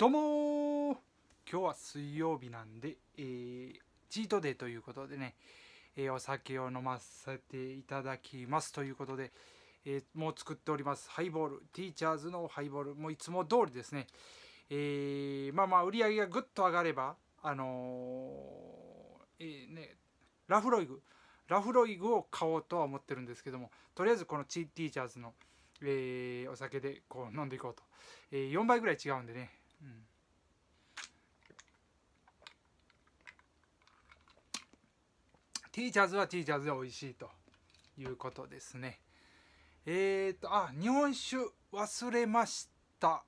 どうも今日は水曜日なんで、えー、チートデーということでね、えー、お酒を飲ませていただきますということで、えー、もう作っておりますハイボールティーチャーズのハイボールもういつも通りですね、えー、まあまあ売り上げがぐっと上がればあのえー、ねラフロイグラフロイグを買おうとは思ってるんですけどもとりあえずこのチティーチャーズのえー、お酒でこう飲んでいこうと、えー、4倍ぐらい違うんでね、ティーチャーズはティーチャーズで美味しいということですねえっ、ー、とあ日本酒忘れました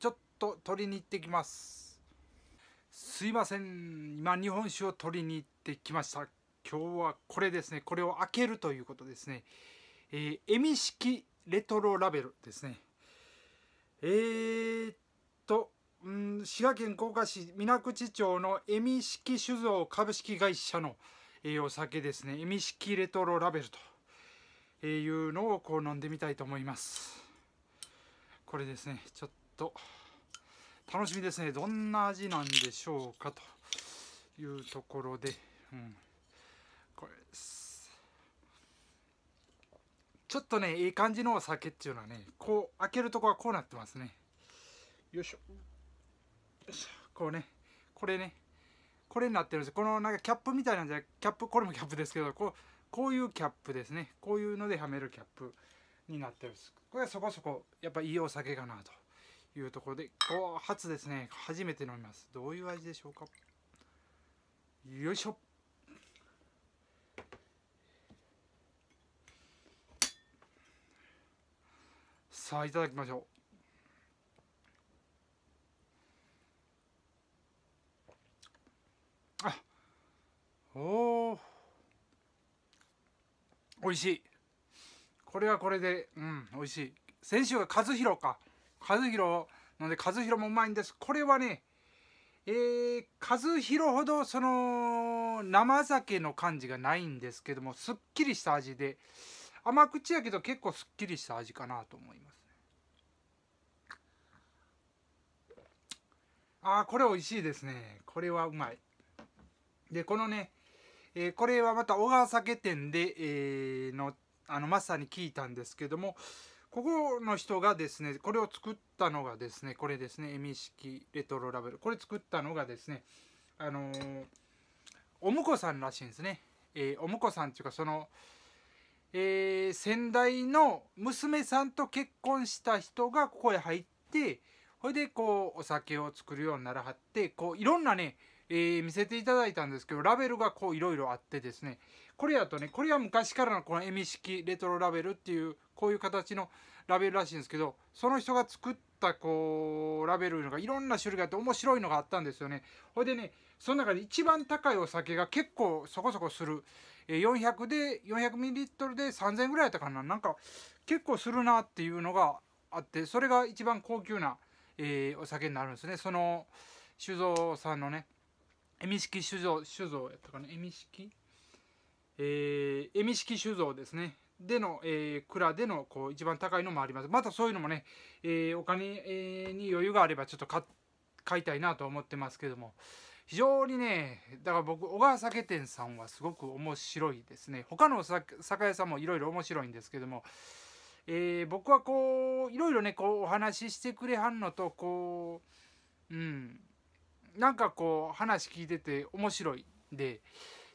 ちょっと取りに行ってきますすいません今日本酒を取りに行ってきました今日はこれですねこれを開けるということですねえー、エミ式レトロラベルですねえー、うん、滋賀県甲賀市水口町の恵美式酒造株式会社の、えー、お酒ですね恵美式レトロラベルというのをこう飲んでみたいと思いますこれですねちょっと楽しみですねどんな味なんでしょうかというところで、うん、これですちょっとねいい感じのお酒っていうのはねこう開けるとこはこうなってますねよいしょこうねこれねこれになってるんですこのなんかキャップみたいなんじゃキャップこれもキャップですけどこうこういうキャップですねこういうのではめるキャップになってるんですこれはそこそこやっぱいいお酒かなというところでこう初ですね初めて飲みますどういう味でしょうかよいしょさあいただきましょうおおいしいこれはこれでうん美味しい先週は和弘か和弘ので和弘もうまいんですこれはねえー、和弘ほどその生酒の感じがないんですけどもすっきりした味で甘口やけど結構すっきりした味かなと思います、ああこれ美味しいですねこれはうまいでこのねえー、これはまた小川酒店で、えー、のあのまさに聞いたんですけどもここの人がですねこれを作ったのがですねこれですね「エミ式レトロラベル」これ作ったのがですねあのー、お婿さんらしいんですね、えー、お婿さんっていうかその、えー、先代の娘さんと結婚した人がここへ入ってほいでこうお酒を作るようにならはってこういろんなねえー、見せていただいたんですけどラベルがこういろいろあってですねこれやとねこれは昔からのこのエミ式レトロラベルっていうこういう形のラベルらしいんですけどその人が作ったこうラベルがいろんな種類があって面白いのがあったんですよねほいでねその中で一番高いお酒が結構そこそこする400で 400ml で3000円ぐらいやったかななんか結構するなっていうのがあってそれが一番高級な、えー、お酒になるんですねその酒造さんのね江見式酒造酒造やったかなみし式えー、江見式酒造ですねでの、えー、蔵でのこう一番高いのもありますまたそういうのもね、えー、お金、えー、に余裕があればちょっと買買いたいなと思ってますけども非常にねだから僕小川酒店さんはすごく面白いですね他の酒屋さんもいろいろ面白いんですけども、えー、僕はこういろいろねこうお話ししてくれはんのとこううんなんかこう話聞いてて面白いで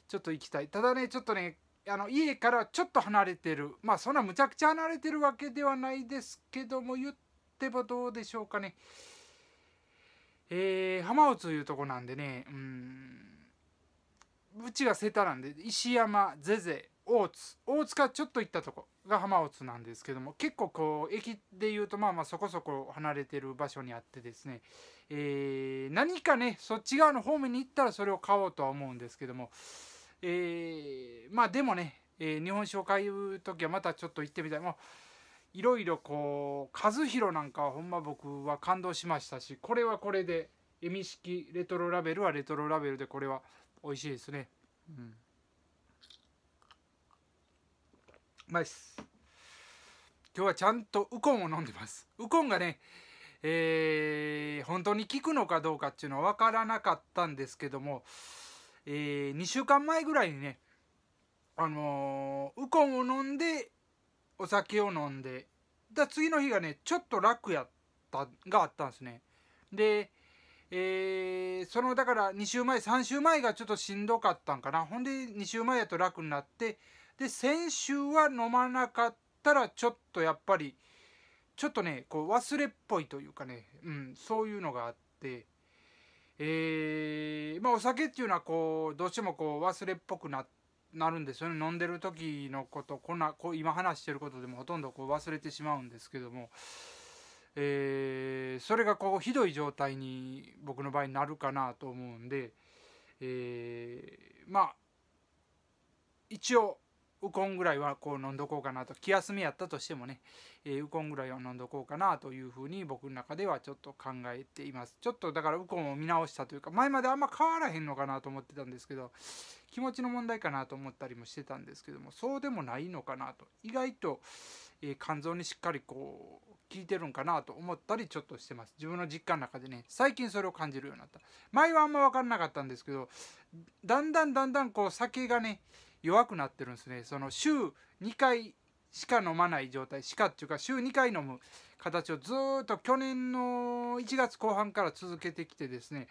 ちょっと行きたいただねちょっとねあの家からちょっと離れてるまあそんなむちゃくちゃ離れてるわけではないですけども言ってもどうでしょうかねえー、浜尾というとこなんでねうんうちが瀬田なんで石山ゼゼ大津大津かちょっと行ったとこが浜大津なんですけども結構こう駅でいうとまあまあそこそこ離れてる場所にあってですね、えー、何かねそっち側の方面に行ったらそれを買おうとは思うんですけども、えー、まあでもね、えー、日本酒を買う時はまたちょっと行ってみたい。もういろいろこう和弘なんかはほんま僕は感動しましたしこれはこれで「えみ式レトロラベル」はレトロラベルでこれは美味しいですね。うんまいす今日はちゃんとウコンを飲んでますウコンがねえー、本当に効くのかどうかっていうのは分からなかったんですけども、えー、2週間前ぐらいにねあのー、ウコンを飲んでお酒を飲んでだ次の日がねちょっと楽やったがあったんですねでえー、そのだから2週前3週前がちょっとしんどかったんかなほんで2週前やと楽になってで先週は飲まなかったらちょっとやっぱりちょっとねこう忘れっぽいというかね、うん、そういうのがあって、えー、まあ、お酒っていうのはこうどうしてもこう忘れっぽくななるんですよね飲んでる時のことこんなこう今話してることでもほとんどこう忘れてしまうんですけども。えー、それがこうひどい状態に僕の場合になるかなと思うんで、えー、まあ一応ウコンぐらいはこう飲んどこうかなと気休めやったとしてもね、えー、ウコンぐらいは飲んどこうかなというふうに僕の中ではちょっと考えていますちょっとだからウコンを見直したというか前まであんま変わらへんのかなと思ってたんですけど気持ちの問題かなと思ったりもしてたんですけどもそうでもないのかなと意外と、えー、肝臓にしっかりこう聞いてるんかなと思ったりちょっとしてます自分の実感の中でね最近それを感じるようになった前はあんま分かんなかったんですけどだんだんだんだんこう酒がね弱くなってるんですねその週2回しか飲まない状態しかっていうか週2回飲む形をずっと去年の1月後半から続けてきてですね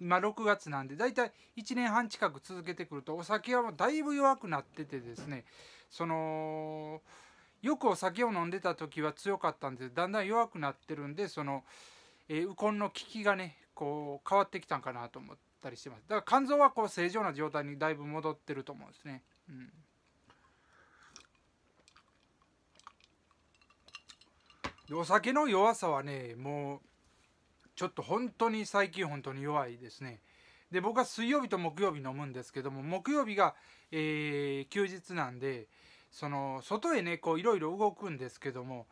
今6月なんでだいたい1年半近く続けてくるとお酒はもうだいぶ弱くなっててですねそのよくお酒を飲んでた時は強かったんですだんだん弱くなってるんでその、えー、コンの効きがねこう変わってきたんかなと思ったりしてますだから肝臓はこう正常な状態にだいぶ戻ってると思うんですね、うん、でお酒の弱さはねもうちょっと本当に最近本当に弱いですねで僕は水曜日と木曜日飲むんですけども木曜日が、えー、休日なんでその外へねこういろいろ動くんですけども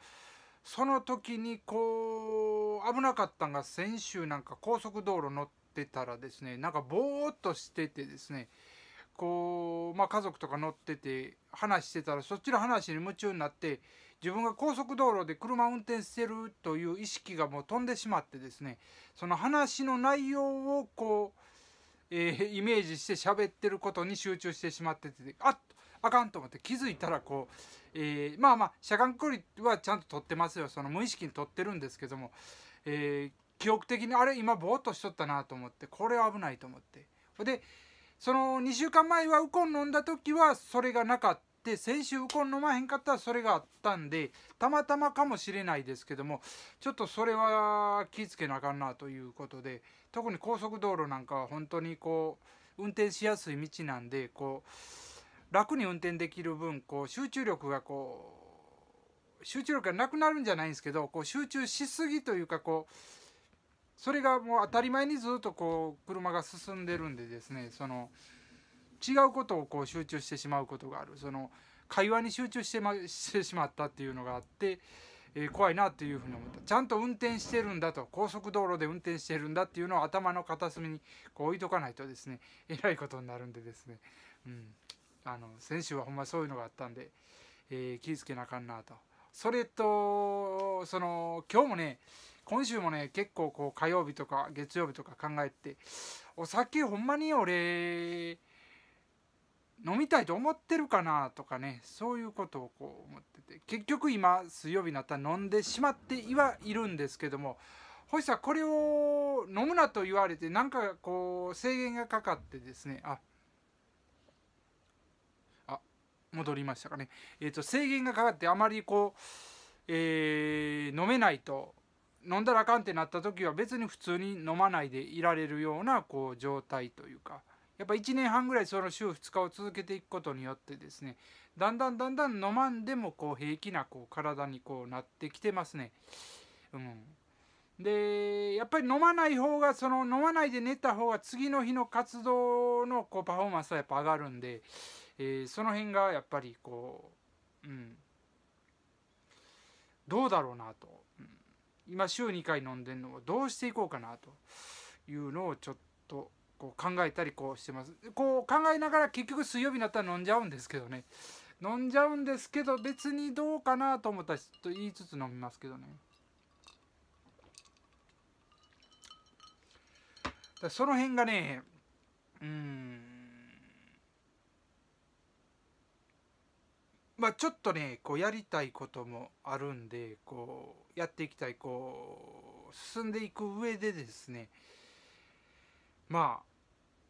その時にこう危なかったんが先週なんか高速道路乗ってたらですねなんかぼーっとしててですねこう、まあ、家族とか乗ってて話してたらそっちの話に夢中になって自分が高速道路で車運転してるという意識がもう飛んでしまってですねその話の内容をこう、えー、イメージして喋ってることに集中してしまっててあっあかんと思って気づいたらこう、えー、まあまあ車間距離はちゃんと取ってますよその無意識に取ってるんですけども、えー、記憶的にあれ今ぼーっとしとったなと思ってこれは危ないと思ってでその2週間前はウコン飲んだ時はそれがなかった。先週ウコン飲まへんかったらそれがあったんでたまたまかもしれないですけどもちょっとそれは気付つけなあかんなということで特に高速道路なんかは本当にこう運転しやすい道なんでこう楽に運転できる分こう集中力がこう集中力がなくなるんじゃないんですけどこう集中しすぎというかこうそれがもう当たり前にずっとこう車が進んでるんでですねその違うことをこう集中してしまうことがあるその会話に集中して,、ま、してしまったっていうのがあって、えー、怖いなっていうふうに思ったちゃんと運転してるんだと高速道路で運転してるんだっていうのを頭の片隅にこう置いとかないとですねえらいことになるんでですねうん。あの先週はほんまそういうのがあったんで、えー、気ぃつけなあかんなとそれとその今日もね今週もね結構こう火曜日とか月曜日とか考えてお酒ほんまに俺飲みたいと思ってるかなとかねそういうことをこう思ってて結局今水曜日になったら飲んでしまってはいるんですけども星さんこれを飲むなと言われてなんかこう制限がかかってですねあ戻りましたかね、えーと、制限がかかってあまりこう、えー、飲めないと飲んだらあかんってなった時は別に普通に飲まないでいられるようなこう状態というかやっぱ1年半ぐらいその週2日を続けていくことによってですねだんだんだんだん飲まんでもこう平気なこう体にこうなってきてますね。うん、でやっぱり飲まない方がその飲まないで寝た方が次の日の活動のこうパフォーマンスはやっぱ上がるんでえー、その辺がやっぱりこう、うん、どうだろうなと、うん、今週2回飲んでるのをどうしていこうかなというのをちょっとこう考えたりこうしてますこう考えながら結局水曜日になったら飲んじゃうんですけどね飲んじゃうんですけど別にどうかなと思ったらちょっと言いつつ飲みますけどねその辺がねうんまあ、ちょっとねこうやりたいこともあるんでこうやっていきたいこう進んでいく上でですねま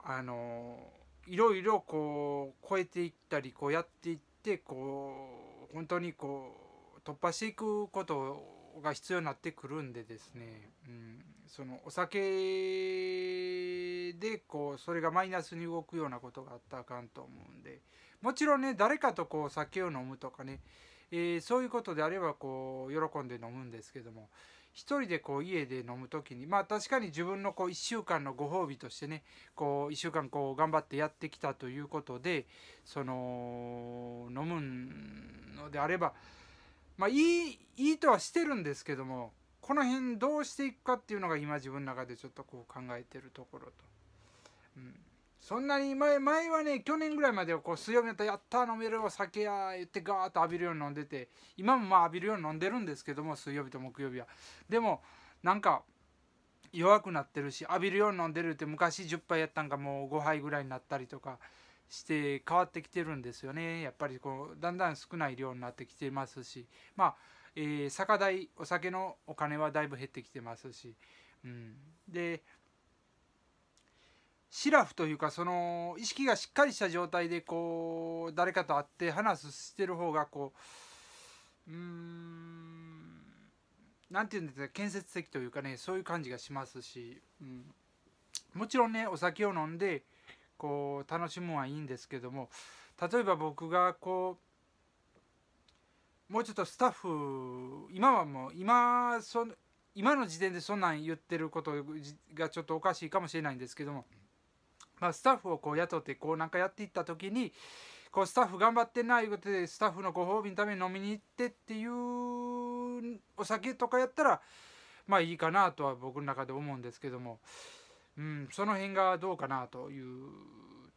ああのいろいろこう超えていったりこうやっていってこう本当にこう突破していくことが必要になってくるんでですね、うん、そのお酒でこうそれがマイナスに動くようなことがあったらあかんと思うんで。もちろんね誰かとこう酒を飲むとかね、えー、そういうことであればこう喜んで飲むんですけども一人でこう家で飲む時にまあ確かに自分のこう1週間のご褒美としてねこう1週間こう頑張ってやってきたということでその飲むのであればまあいいいいとはしてるんですけどもこの辺どうしていくかっていうのが今自分の中でちょっとこう考えてるところと。うんそんなに前前はね去年ぐらいまではこう水曜日になったら「やった飲めるお酒や」言ってガーッと浴びるように飲んでて今もまあ浴びるように飲んでるんですけども水曜日と木曜日はでもなんか弱くなってるし浴びるように飲んでるって昔10杯やったんかもう5杯ぐらいになったりとかして変わってきてるんですよねやっぱりこうだんだん少ない量になってきてますしまあ、えー、酒代お酒のお金はだいぶ減ってきてますし、うん、でシラフというかその意識がしっかりした状態でこう誰かと会って話すしてる方がこううんなんて言うんですか建設的というかねそういう感じがしますし、うん、もちろんねお酒を飲んでこう楽しむのはいいんですけども例えば僕がこうもうちょっとスタッフ今はもう今その今の時点でそんなん言ってることがちょっとおかしいかもしれないんですけどもまあ、スタッフをこう雇ってこうなんかやっていった時にこうスタッフ頑張ってないことでスタッフのご褒美のために飲みに行ってっていうお酒とかやったらまあいいかなとは僕の中で思うんですけども、うん、その辺がどうかなという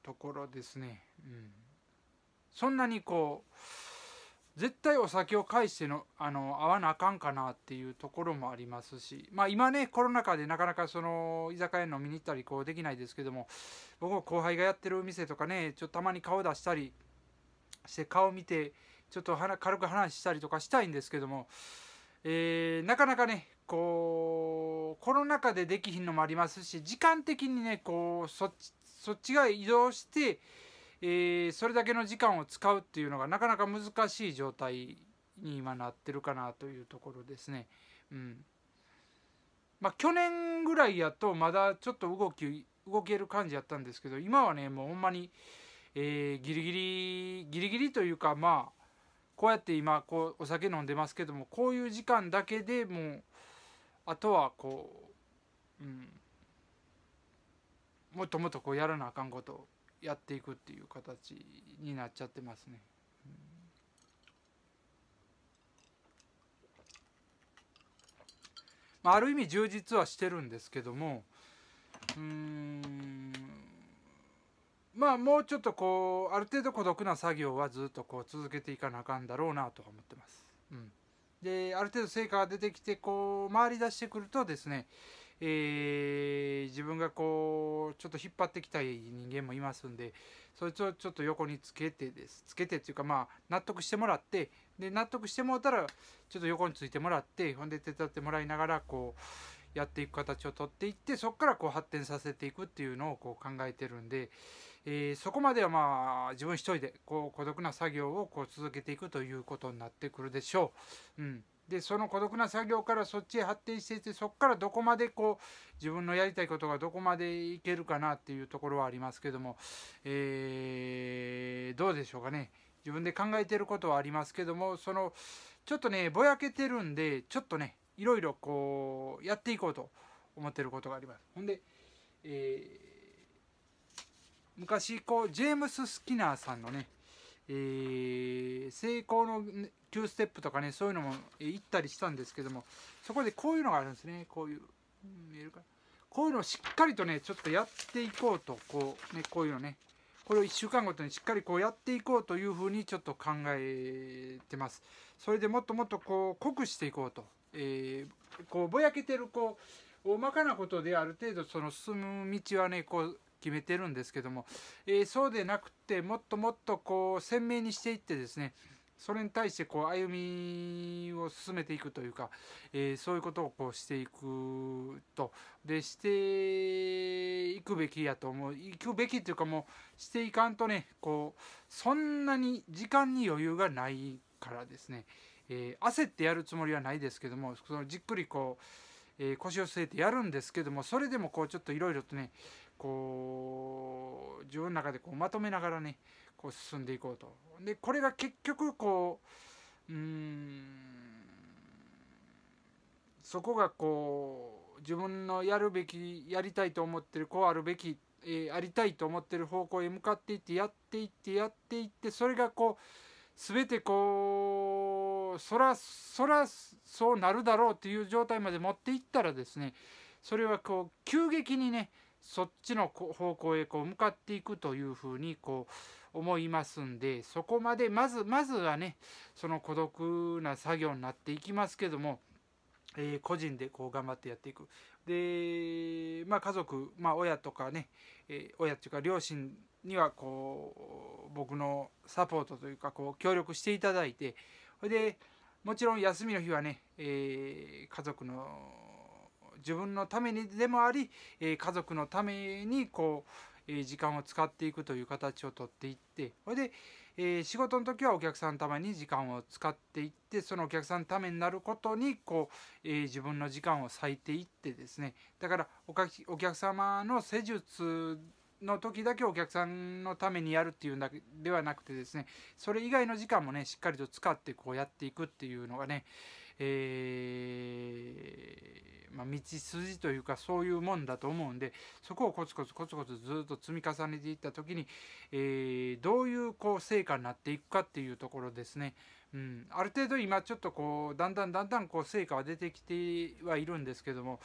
ところですね。うん、そんなにこう絶対お酒を介してのあの合わなあかんかなっていうところもありますしまあ今ねコロナ禍でなかなかその居酒屋飲みに行ったりこうできないですけども僕も後輩がやってる店とかねちょっとたまに顔出したりして顔見てちょっと軽く話したりとかしたいんですけども、えー、なかなかねこうコロナ禍でできひんのもありますし時間的にねこうそっちが移動してえー、それだけの時間を使うっていうのがなかなか難しい状態に今なってるかなというところですね。うんまあ、去年ぐらいやとまだちょっと動き動ける感じやったんですけど今はねもうほんまに、えー、ギリギリギリギリというかまあこうやって今こうお酒飲んでますけどもこういう時間だけでもうあとはこう、うん、もっともっとこうやらなあかんことやっていくっていう形になっちゃってますね。まあ、ある意味充実はしてるんですけどもうんまあもうちょっとこうある程度孤独な作業はずっとこう続けていかなあかんだろうなとは思ってます。うん、である程度成果が出てきてこう回り出してくるとですね、えー、自分がこうちょっと引っ張ってきたい人間もいますんでそいつをちょっと横につけてですつけてっていうかまあ納得してもらってで納得してもらったらちょっと横についてもらってほんで手伝ってもらいながらこうやっていく形をとっていってそこからこう発展させていくっていうのをこう考えてるんで、えー、そこまではまあ自分一人でこう孤独な作業をこう続けていくということになってくるでしょう。うんでその孤独な作業からそっちへ発展していってそこからどこまでこう自分のやりたいことがどこまでいけるかなっていうところはありますけども、えー、どうでしょうかね自分で考えてることはありますけどもそのちょっとねぼやけてるんでちょっとねいろいろこうやっていこうと思ってることがあります。ほんで、えー、昔こうジェームス・スキナーさんのねえ成功の9ステップとかねそういうのも行ったりしたんですけどもそこでこういうのがあるんですねこういう見えるかこういうのをしっかりとねちょっとやっていこうとこうねこういうのねこれを1週間ごとにしっかりこうやっていこうというふうにちょっと考えてますそれでもっともっとこう濃くしていこうと、えー、こうぼやけてるこう大まかなことである程度その進む道はねこう決めてるんですけども、えー、そうでなくてもっともっとこう鮮明にしていってですねそれに対してこう歩みを進めていくというか、えー、そういうことをこうしていくとでしていくべきやと思ういくべきというかもうしていかんとねこうそんなに時間に余裕がないからですね、えー、焦ってやるつもりはないですけどもそのじっくりこう、えー、腰を据えてやるんですけどもそれでもこうちょっといろいろとねこう自分の中でこうまとめながらねこう進んでいこうとでこれが結局こううんそこがこう自分のやるべきやりたいと思ってるこうあるべき、えー、ありたいと思ってる方向へ向かっていってやっていってやっていってそれがこう全てこうそらそらそうなるだろうっていう状態まで持っていったらですねそれはこう急激にねそっちの方向へこう向かっていくというふうにこう思いますんでそこまでまずまずはねその孤独な作業になっていきますけども、えー、個人でこう頑張ってやっていくで、まあ、家族、まあ、親とかね、えー、親っていうか両親にはこう僕のサポートというかこう協力していただいてそれでもちろん休みの日はね、えー、家族の自分のためにでもあり、え家族のためにこう、え時間を使っていくという形をとっていってそれで、え仕事の時はお客さんために時間を使っていってそのお客さんのためになることにこう、え自分の時間を割いていってですねだからおかお客様の施術の時だけお客さんのためにやるっていうんだけではなくてですねそれ以外の時間もねしっかりと使ってこうやっていくっていうのがね、えー、まあ、道筋というかそういうもんだと思うんでそこをコツコツコツコツずっと積み重ねていった時に、えー、どういうこう成果になっていくかっていうところですね。うん、ある程度今ちょっとこうだんだんだんだんこう成果は出てきてはいるんですけども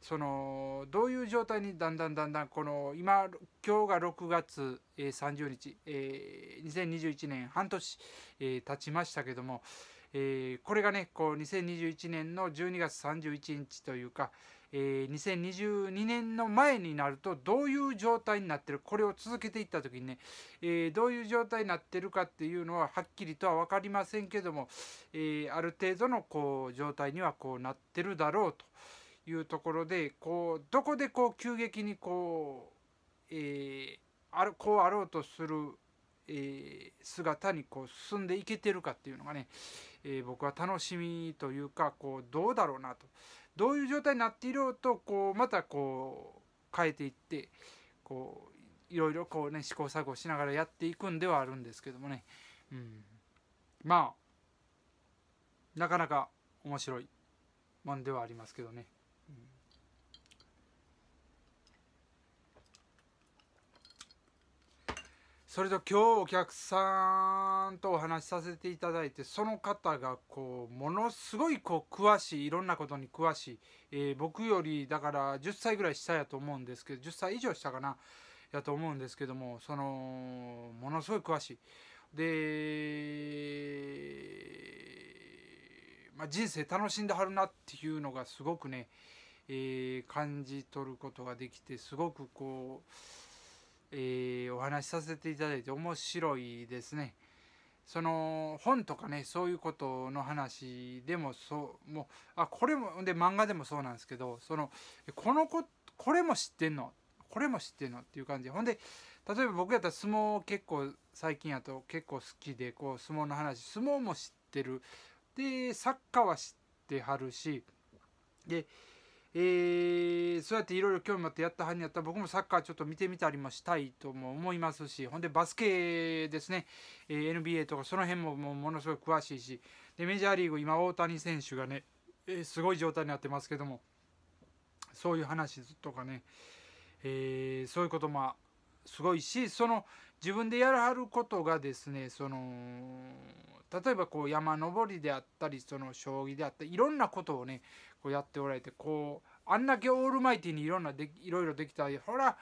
そのどういう状態にだんだんだんだんこの今今日が6月30日、えー、2021年半年、えー、経ちましたけども、えー、これがねこう2021年の12月31日というか、えー、2022年の前になるとどういう状態になってるこれを続けていった時にね、えー、どういう状態になってるかっていうのははっきりとは分かりませんけども、えー、ある程度のこう状態にはこうなってるだろうというところでこうどこでこう急激にこう、えあるこうあろうとする、え姿にこう進んでいけてるかっていうのがね、えー、僕は楽しみというかこうどうだろうなとどういう状態になっていろうとこうまたこう変えていってこういろいろこうね試行錯誤しながらやっていくんではあるんですけどもね、うん、まあなかなか面白いもんではありますけどね。それと今日お客さんとお話しさせていただいてその方がこうものすごいこう詳しいいろんなことに詳しい、えー、僕よりだから10歳ぐらい下やと思うんですけど10歳以上下かなやと思うんですけどもそのものすごい詳しい。で、まあ、人生楽しんではるなっていうのがすごくね、えー、感じ取ることができてすごくこう。えー、お話しさせていただいて面白いですね。その本とかねそういうことの話でもそうもうあこれもで漫画でもそうなんですけどそのこのここれも知ってんのこれも知ってんのっていう感じでほんで例えば僕やったら相撲結構最近やと結構好きでこう相撲の話相撲も知ってるでサッカーは知ってはるしでえー、そうやっていろいろ興味持ってやったはんやったら僕もサッカーちょっと見てみたりもしたいとも思いますしほんでバスケですね、えー、NBA とかその辺ももうものすごい詳しいしでメジャーリーグ今大谷選手がね、えー、すごい状態になってますけどもそういう話とかね、えー、そういうこともすごいしその自分でやらはることがですねその例えばこう山登りであったりその将棋であったりいろんなことをねこうやっておられてこうあんだけオールマイティにいろんなでいろいろできたほら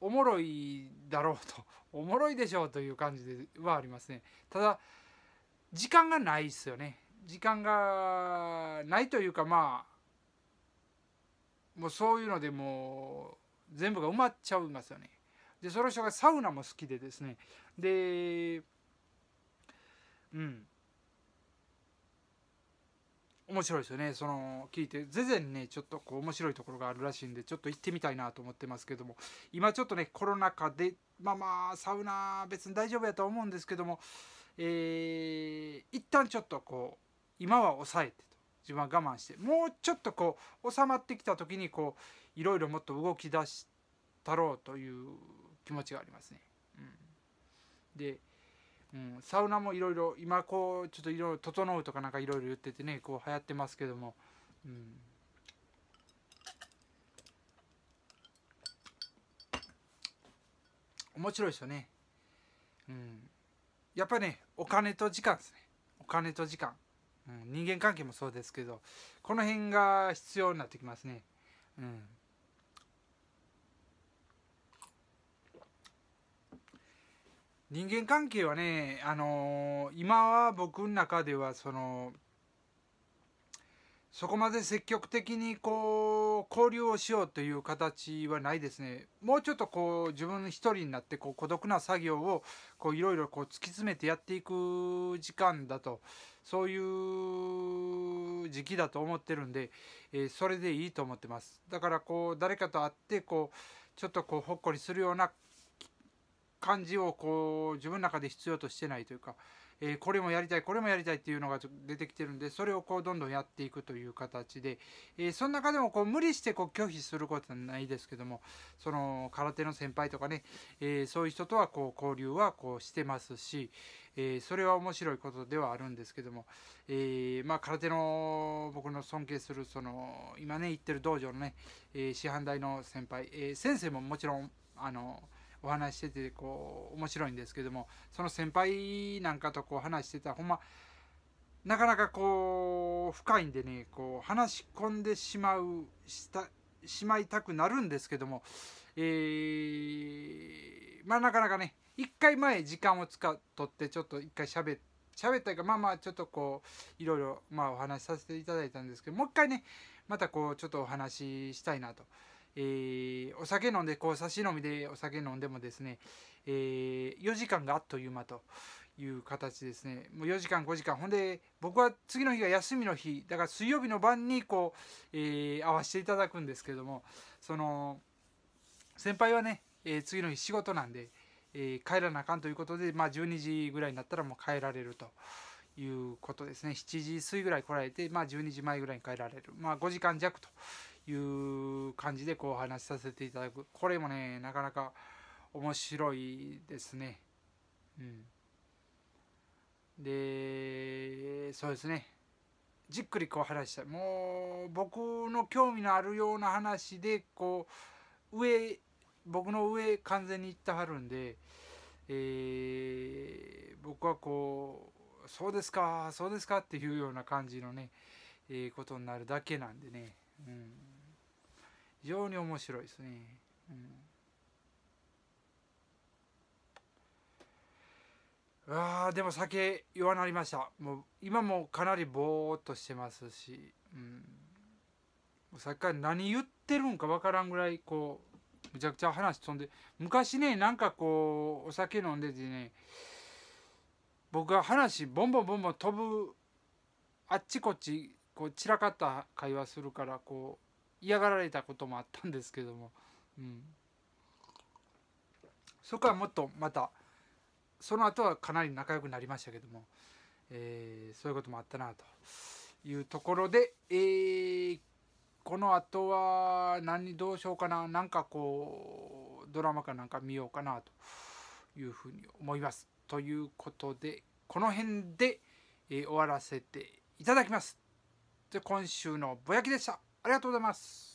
おもろいだろうと おもろいでしょうという感じではありますねただ時間がないですよね時間がないというかまあもうそういうのでもう全部が埋まっちゃいますよねでその人がサウナも好きでですねでうん面白いですよねその聞いて全然ねちょっとこう面白いところがあるらしいんでちょっと行ってみたいなと思ってますけども今ちょっとねコロナ禍でまあまあサウナ別に大丈夫やと思うんですけどもえー、一旦ちょっとこう今は抑えてと自分は我慢してもうちょっとこう収まってきた時にこういろいろもっと動き出したろうという気持ちがありますね。うん、でうん、サウナもいろいろ今こうちょっといろいろ「整う」とかなんかいろいろ言っててねこう流行ってますけども、うん、面白いですよね、うん、やっぱねお金と時間ですねお金と時間、うん、人間関係もそうですけどこの辺が必要になってきますねうん人間関係はね、あのー、今は僕の中ではそのそこまで積極的にこう交流をしようという形はないですねもうちょっとこう自分一人になってこう孤独な作業をいろいろ突き詰めてやっていく時間だとそういう時期だと思ってるんで、えー、それでいいと思ってますだからこう誰かと会ってこうちょっとこうほっこりするような感じをこう自分の中で必要としてないというか、えー、これもやりたいこれもやりたいっていうのが出てきてるんでそれをこうどんどんやっていくという形で、えー、その中でもこう無理してこう拒否することはないですけどもその空手の先輩とかね、えー、そういう人とはこう交流はこうしてますし、えそれは面白いことではあるんですけども、えまあ、空手の僕の尊敬するその今ね行ってる道場のね、え師範代の先輩、え先生ももちろんあのお話しててこう面白いんですけどもその先輩なんかとこう話してたほんまなかなかこう深いんでねこう話し込んでしまうしたしまいたくなるんですけどもえー、まあなかなかね一回前時間を使っとってちょっと一回喋って喋ったりかまあまあちょっとこういろいろまあお話しさせていただいたんですけどもう一回ねまたこうちょっとお話ししたいなとえー、お酒飲んでこう差し飲みでお酒飲んでもですね、えー、4時間があっという間という形ですねもう4時間5時間ほんで僕は次の日が休みの日だから水曜日の晩にこう、えー、会わせていただくんですけどもその先輩はね、えー、次の日仕事なんで、え帰らなあかんということで、まあ、12時ぐらいになったらもう帰られると。いうことですね7時過ぎぐらい来られて、まあ、12時前ぐらいに帰られる、まあ、5時間弱という感じでこう話しさせていただくこれもねなかなか面白いですね。うん、でそうですねじっくりこう話したいもう僕の興味のあるような話でこう上僕の上完全に行ってはるんで、えー、僕はこうそうですかそうですかっていうような感じのね、えー、ことになるだけなんでね、うん、非常に面白いですね。うん、あでも酒弱なりましたもう今もかなりぼーっとしてますし、うん、さっきから何言ってるんか分からんぐらいこうむちゃくちゃ話飛んで昔ねなんかこうお酒飲んでてね僕が話ボンボンボンボン飛ぶあっちこっちこう散らかった会話するからこう嫌がられたこともあったんですけども、うん、そこはもっとまたその後はかなり仲良くなりましたけども、えー、そういうこともあったなというところで、えー、この後は何にどうしようかななんかこうドラマかなんか見ようかなというふうに思います。ということでこの辺で、え終わらせていただきます。で今週のぼやきでした。ありがとうございます。